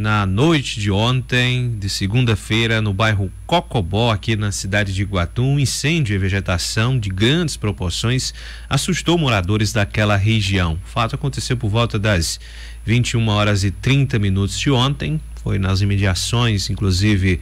Na noite de ontem, de segunda-feira, no bairro Cocobó, aqui na cidade de Iguatu, um incêndio e vegetação de grandes proporções assustou moradores daquela região. O fato aconteceu por volta das 21 horas e 30 minutos de ontem, foi nas imediações, inclusive,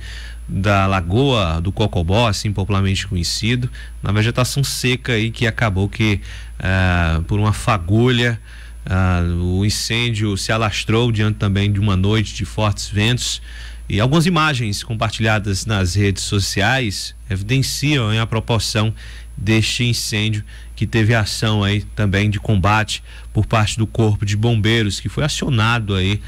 da Lagoa do Cocobó, assim popularmente conhecido, na vegetação seca e que acabou que eh, por uma fagulha ah, o incêndio se alastrou diante também de uma noite de fortes ventos e algumas imagens compartilhadas nas redes sociais evidenciam hein, a proporção deste incêndio que teve ação aí também de combate por parte do corpo de bombeiros que foi acionado aí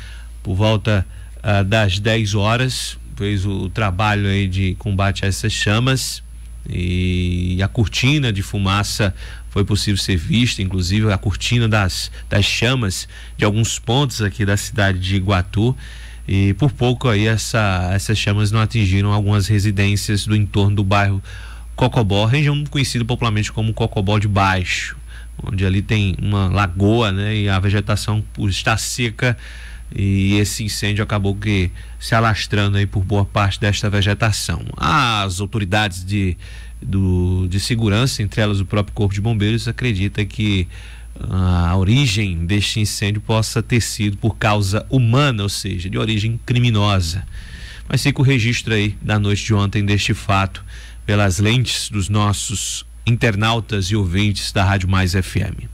por volta ah, das 10 horas fez o, o trabalho aí de combate a essas chamas e a cortina de fumaça foi possível ser vista, inclusive, a cortina das, das chamas de alguns pontos aqui da cidade de Iguatu. E por pouco aí essa, essas chamas não atingiram algumas residências do entorno do bairro Cocobó, região conhecida popularmente como Cocobó de Baixo, onde ali tem uma lagoa, né? E a vegetação está seca e esse incêndio acabou que se alastrando aí por boa parte desta vegetação. As autoridades de, do, de segurança, entre elas o próprio Corpo de Bombeiros, acredita que ah, a origem deste incêndio possa ter sido por causa humana, ou seja, de origem criminosa. Mas fica o registro aí da noite de ontem deste fato pelas lentes dos nossos internautas e ouvintes da Rádio Mais FM.